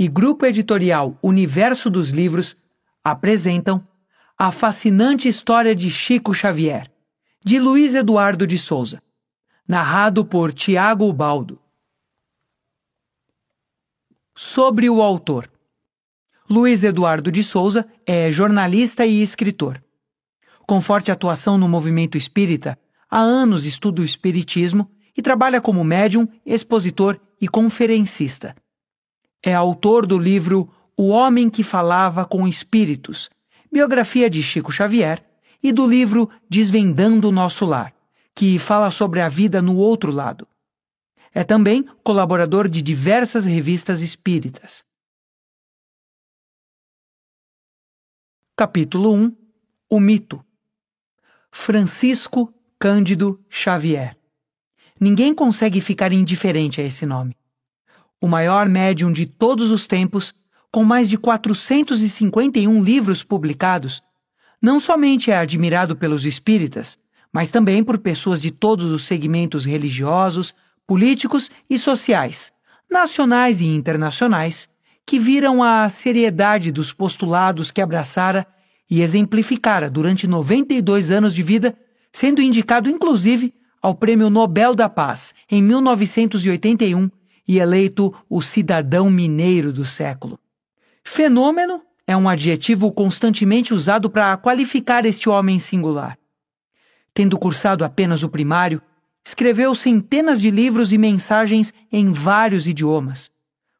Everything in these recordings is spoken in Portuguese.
e Grupo Editorial Universo dos Livros apresentam A Fascinante História de Chico Xavier, de Luiz Eduardo de Souza, narrado por Tiago Baldo. Sobre o autor. Luiz Eduardo de Souza é jornalista e escritor. Com forte atuação no movimento espírita, há anos estuda o espiritismo e trabalha como médium, expositor e conferencista. É autor do livro O Homem que Falava com Espíritos, biografia de Chico Xavier, e do livro Desvendando o Nosso Lar, que fala sobre a vida no outro lado. É também colaborador de diversas revistas espíritas. Capítulo 1 O Mito Francisco Cândido Xavier Ninguém consegue ficar indiferente a esse nome o maior médium de todos os tempos, com mais de 451 livros publicados, não somente é admirado pelos espíritas, mas também por pessoas de todos os segmentos religiosos, políticos e sociais, nacionais e internacionais, que viram a seriedade dos postulados que abraçara e exemplificara durante 92 anos de vida, sendo indicado inclusive ao Prêmio Nobel da Paz em 1981 e eleito o cidadão mineiro do século. Fenômeno é um adjetivo constantemente usado para qualificar este homem singular. Tendo cursado apenas o primário, escreveu centenas de livros e mensagens em vários idiomas.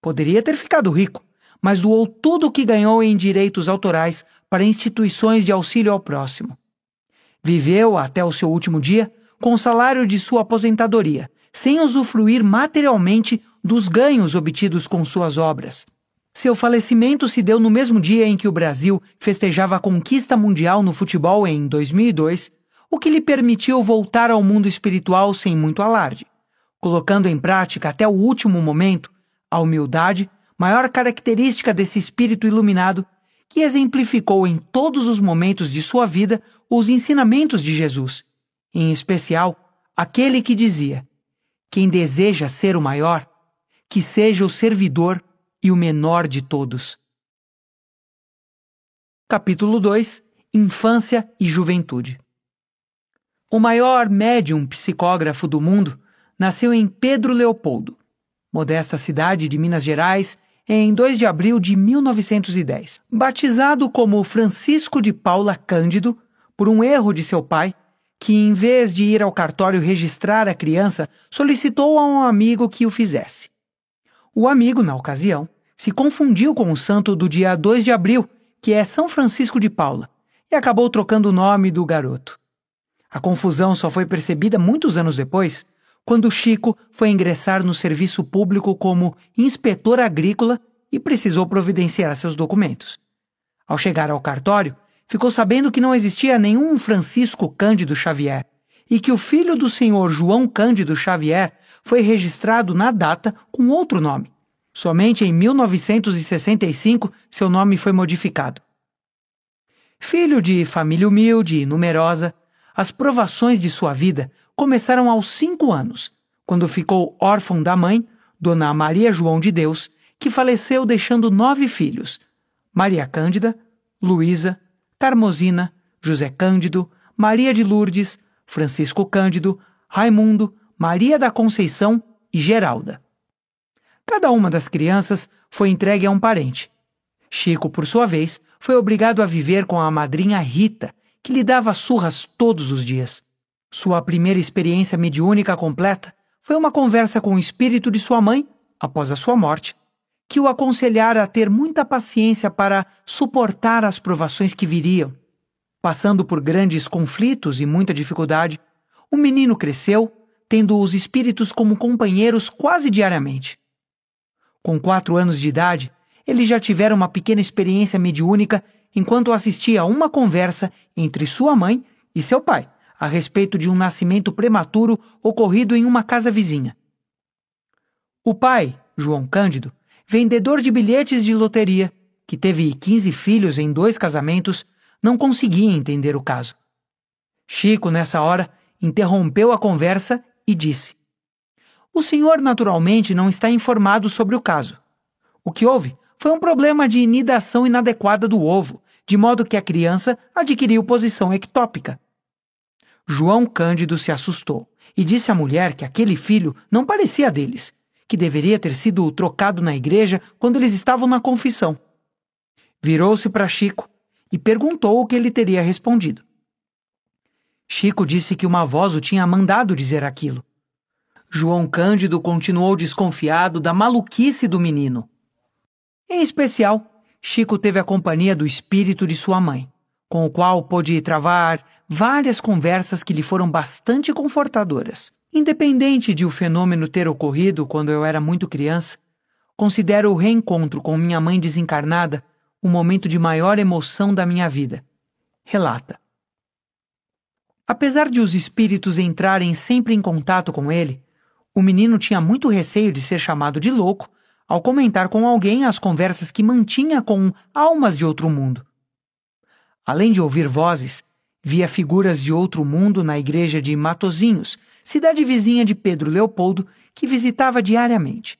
Poderia ter ficado rico, mas doou tudo o que ganhou em direitos autorais para instituições de auxílio ao próximo. Viveu até o seu último dia com o salário de sua aposentadoria sem usufruir materialmente dos ganhos obtidos com suas obras. Seu falecimento se deu no mesmo dia em que o Brasil festejava a conquista mundial no futebol em 2002, o que lhe permitiu voltar ao mundo espiritual sem muito alarde, colocando em prática até o último momento a humildade, maior característica desse espírito iluminado, que exemplificou em todos os momentos de sua vida os ensinamentos de Jesus, em especial aquele que dizia: quem deseja ser o maior, que seja o servidor e o menor de todos. Capítulo 2 Infância e Juventude O maior médium psicógrafo do mundo nasceu em Pedro Leopoldo, modesta cidade de Minas Gerais, em 2 de abril de 1910. Batizado como Francisco de Paula Cândido, por um erro de seu pai, que, em vez de ir ao cartório registrar a criança, solicitou a um amigo que o fizesse. O amigo, na ocasião, se confundiu com o santo do dia 2 de abril, que é São Francisco de Paula, e acabou trocando o nome do garoto. A confusão só foi percebida muitos anos depois, quando Chico foi ingressar no serviço público como inspetor agrícola e precisou providenciar seus documentos. Ao chegar ao cartório, ficou sabendo que não existia nenhum Francisco Cândido Xavier e que o filho do senhor João Cândido Xavier foi registrado na data com outro nome. Somente em 1965 seu nome foi modificado. Filho de família humilde e numerosa, as provações de sua vida começaram aos cinco anos, quando ficou órfão da mãe, Dona Maria João de Deus, que faleceu deixando nove filhos: Maria Cândida, Luísa, Carmozina, José Cândido, Maria de Lourdes, Francisco Cândido, Raimundo, Maria da Conceição e Geralda. Cada uma das crianças foi entregue a um parente. Chico, por sua vez, foi obrigado a viver com a madrinha Rita, que lhe dava surras todos os dias. Sua primeira experiência mediúnica completa foi uma conversa com o espírito de sua mãe, após a sua morte, que o aconselhara a ter muita paciência para suportar as provações que viriam. Passando por grandes conflitos e muita dificuldade, o menino cresceu, tendo os espíritos como companheiros quase diariamente. Com quatro anos de idade, ele já tivera uma pequena experiência mediúnica enquanto assistia a uma conversa entre sua mãe e seu pai a respeito de um nascimento prematuro ocorrido em uma casa vizinha. O pai, João Cândido, vendedor de bilhetes de loteria, que teve 15 filhos em dois casamentos, não conseguia entender o caso. Chico, nessa hora, interrompeu a conversa e disse: O senhor naturalmente não está informado sobre o caso. O que houve foi um problema de nidação inadequada do ovo, de modo que a criança adquiriu posição ectópica. João Cândido se assustou e disse à mulher que aquele filho não parecia deles que deveria ter sido trocado na igreja quando eles estavam na confissão. Virou-se para Chico e perguntou o que ele teria respondido. Chico disse que uma voz o tinha mandado dizer aquilo. João Cândido continuou desconfiado da maluquice do menino. Em especial, Chico teve a companhia do espírito de sua mãe com o qual pôde travar várias conversas que lhe foram bastante confortadoras. Independente de o fenômeno ter ocorrido quando eu era muito criança, considero o reencontro com minha mãe desencarnada o momento de maior emoção da minha vida. Relata. Apesar de os espíritos entrarem sempre em contato com ele, o menino tinha muito receio de ser chamado de louco ao comentar com alguém as conversas que mantinha com almas de outro mundo. Além de ouvir vozes, via figuras de outro mundo na igreja de Matozinhos, cidade vizinha de Pedro Leopoldo, que visitava diariamente.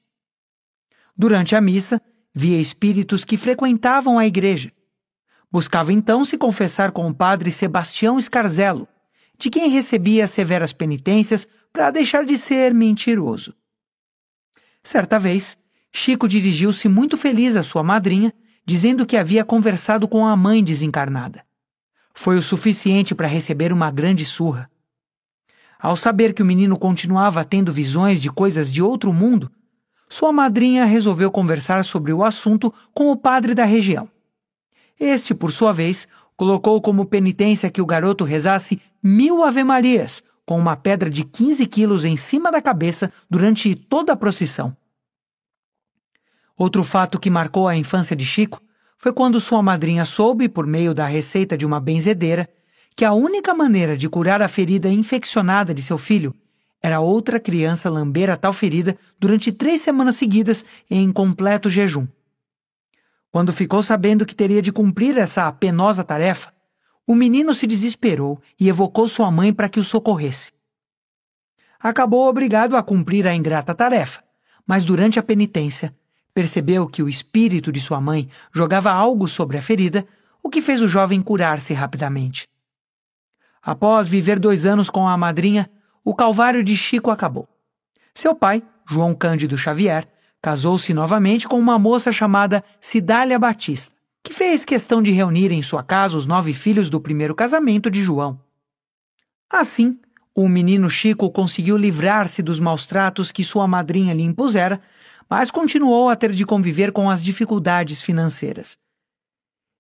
Durante a missa, via espíritos que frequentavam a igreja. Buscava então se confessar com o padre Sebastião Escarzelo, de quem recebia severas penitências para deixar de ser mentiroso. Certa vez, Chico dirigiu-se muito feliz à sua madrinha dizendo que havia conversado com a mãe desencarnada. Foi o suficiente para receber uma grande surra. Ao saber que o menino continuava tendo visões de coisas de outro mundo, sua madrinha resolveu conversar sobre o assunto com o padre da região. Este, por sua vez, colocou como penitência que o garoto rezasse mil ave-marias com uma pedra de 15 quilos em cima da cabeça durante toda a procissão. Outro fato que marcou a infância de Chico foi quando sua madrinha soube, por meio da receita de uma benzedeira, que a única maneira de curar a ferida infeccionada de seu filho era outra criança lamber a tal ferida durante três semanas seguidas em completo jejum. Quando ficou sabendo que teria de cumprir essa penosa tarefa, o menino se desesperou e evocou sua mãe para que o socorresse. Acabou obrigado a cumprir a ingrata tarefa, mas durante a penitência Percebeu que o espírito de sua mãe jogava algo sobre a ferida, o que fez o jovem curar-se rapidamente. Após viver dois anos com a madrinha, o calvário de Chico acabou. Seu pai, João Cândido Xavier, casou-se novamente com uma moça chamada Cidália Batista, que fez questão de reunir em sua casa os nove filhos do primeiro casamento de João. Assim, o menino Chico conseguiu livrar-se dos maus tratos que sua madrinha lhe impusera mas continuou a ter de conviver com as dificuldades financeiras.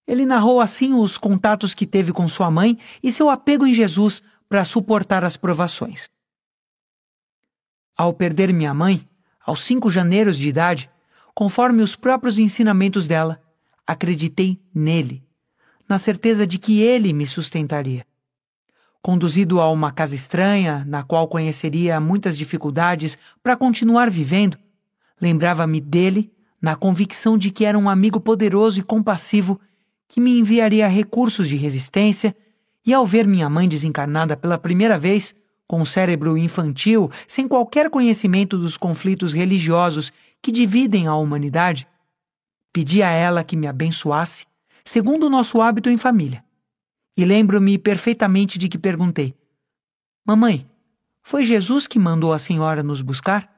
Ele narrou assim os contatos que teve com sua mãe e seu apego em Jesus para suportar as provações. Ao perder minha mãe, aos cinco janeiros de idade, conforme os próprios ensinamentos dela, acreditei nele, na certeza de que ele me sustentaria. Conduzido a uma casa estranha, na qual conheceria muitas dificuldades para continuar vivendo, Lembrava-me dele na convicção de que era um amigo poderoso e compassivo que me enviaria recursos de resistência, e ao ver minha mãe desencarnada pela primeira vez, com um cérebro infantil, sem qualquer conhecimento dos conflitos religiosos que dividem a humanidade, pedi a ela que me abençoasse, segundo o nosso hábito em família. E lembro-me perfeitamente de que perguntei: Mamãe, foi Jesus que mandou a senhora nos buscar?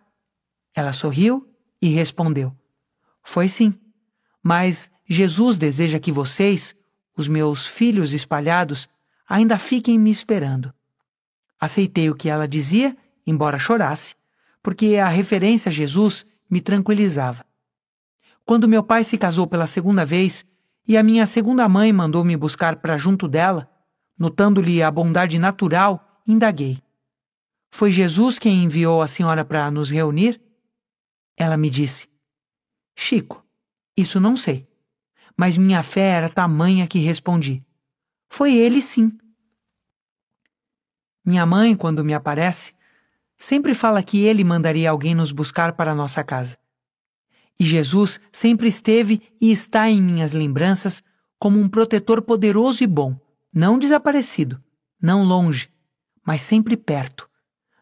Ela sorriu e respondeu: Foi sim. Mas Jesus deseja que vocês, os meus filhos espalhados, ainda fiquem me esperando. Aceitei o que ela dizia, embora chorasse, porque a referência a Jesus me tranquilizava. Quando meu pai se casou pela segunda vez e a minha segunda mãe mandou me buscar para junto dela, notando-lhe a bondade natural, indaguei: Foi Jesus quem enviou a senhora para nos reunir? Ela me disse: Chico, isso não sei. Mas minha fé era tamanha que respondi: Foi ele sim. Minha mãe, quando me aparece, sempre fala que ele mandaria alguém nos buscar para nossa casa. E Jesus sempre esteve e está em minhas lembranças como um protetor poderoso e bom, não desaparecido, não longe, mas sempre perto,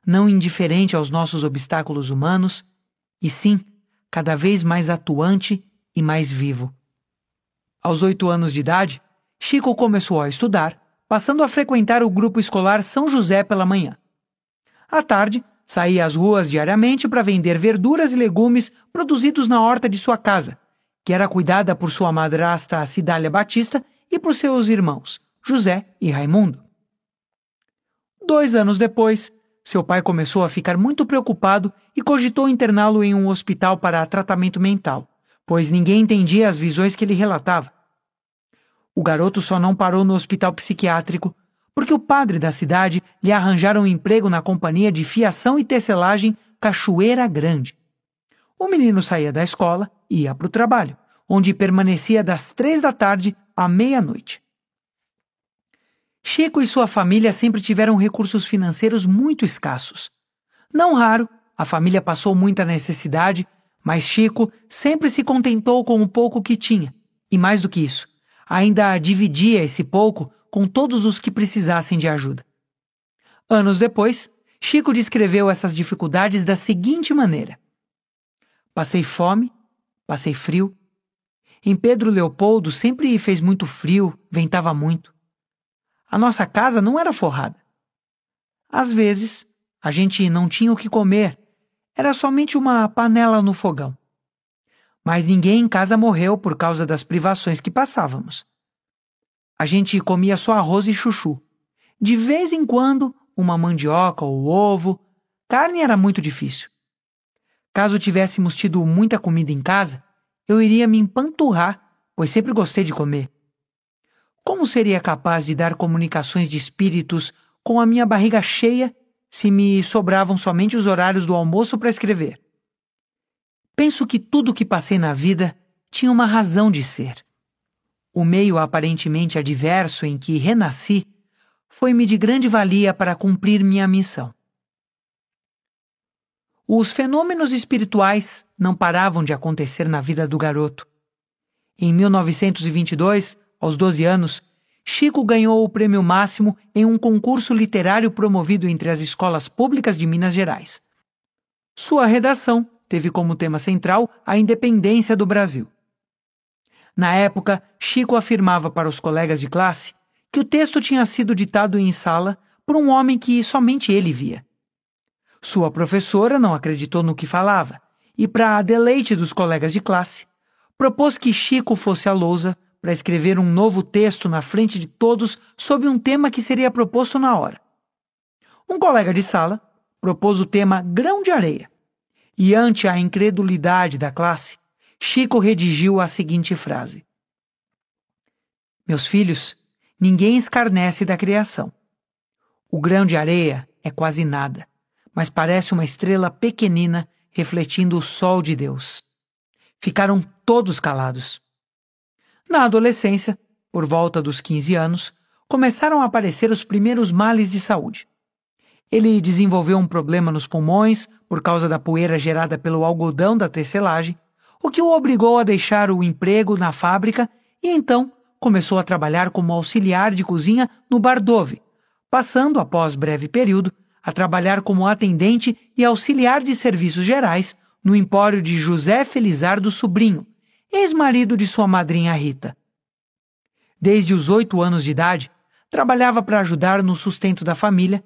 não indiferente aos nossos obstáculos humanos e sim, cada vez mais atuante e mais vivo. Aos oito anos de idade, Chico começou a estudar, passando a frequentar o grupo escolar São José pela manhã. À tarde, saía às ruas diariamente para vender verduras e legumes produzidos na horta de sua casa, que era cuidada por sua madrasta Cidália Batista e por seus irmãos, José e Raimundo. Dois anos depois, seu pai começou a ficar muito preocupado e cogitou interná-lo em um hospital para tratamento mental, pois ninguém entendia as visões que ele relatava. O garoto só não parou no hospital psiquiátrico porque o padre da cidade lhe arranjara um emprego na companhia de fiação e tecelagem Cachoeira Grande. O menino saía da escola e ia para o trabalho, onde permanecia das três da tarde à meia-noite. Chico e sua família sempre tiveram recursos financeiros muito escassos. Não raro, a família passou muita necessidade, mas Chico sempre se contentou com o pouco que tinha, e mais do que isso, ainda dividia esse pouco com todos os que precisassem de ajuda. Anos depois, Chico descreveu essas dificuldades da seguinte maneira: Passei fome, passei frio. Em Pedro Leopoldo sempre fez muito frio, ventava muito. A nossa casa não era forrada. Às vezes, a gente não tinha o que comer, era somente uma panela no fogão. Mas ninguém em casa morreu por causa das privações que passávamos. A gente comia só arroz e chuchu. De vez em quando, uma mandioca ou ovo. Carne era muito difícil. Caso tivéssemos tido muita comida em casa, eu iria me empanturrar, pois sempre gostei de comer. Como seria capaz de dar comunicações de espíritos com a minha barriga cheia se me sobravam somente os horários do almoço para escrever? Penso que tudo o que passei na vida tinha uma razão de ser. O meio aparentemente adverso em que renasci foi-me de grande valia para cumprir minha missão. Os fenômenos espirituais não paravam de acontecer na vida do garoto. Em 1922, aos 12 anos, Chico ganhou o prêmio máximo em um concurso literário promovido entre as escolas públicas de Minas Gerais. Sua redação teve como tema central a independência do Brasil. Na época, Chico afirmava para os colegas de classe que o texto tinha sido ditado em sala por um homem que somente ele via. Sua professora não acreditou no que falava e, para deleite dos colegas de classe, propôs que Chico fosse à lousa para escrever um novo texto na frente de todos sobre um tema que seria proposto na hora. Um colega de sala propôs o tema grão de areia. E ante a incredulidade da classe, Chico redigiu a seguinte frase: Meus filhos, ninguém escarnece da criação. O grão de areia é quase nada, mas parece uma estrela pequenina refletindo o sol de Deus. Ficaram todos calados. Na adolescência, por volta dos 15 anos, começaram a aparecer os primeiros males de saúde. Ele desenvolveu um problema nos pulmões por causa da poeira gerada pelo algodão da tecelagem, o que o obrigou a deixar o emprego na fábrica e então começou a trabalhar como auxiliar de cozinha no Bardove, passando, após breve período, a trabalhar como atendente e auxiliar de serviços gerais no empório de José Felizardo Sobrinho, ex-marido de sua madrinha Rita. Desde os oito anos de idade, trabalhava para ajudar no sustento da família,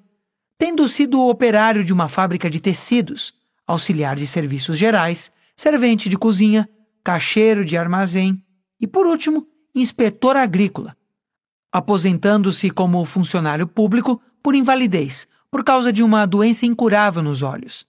tendo sido operário de uma fábrica de tecidos, auxiliar de serviços gerais, servente de cozinha, caixeiro de armazém e, por último, inspetor agrícola, aposentando-se como funcionário público por invalidez por causa de uma doença incurável nos olhos.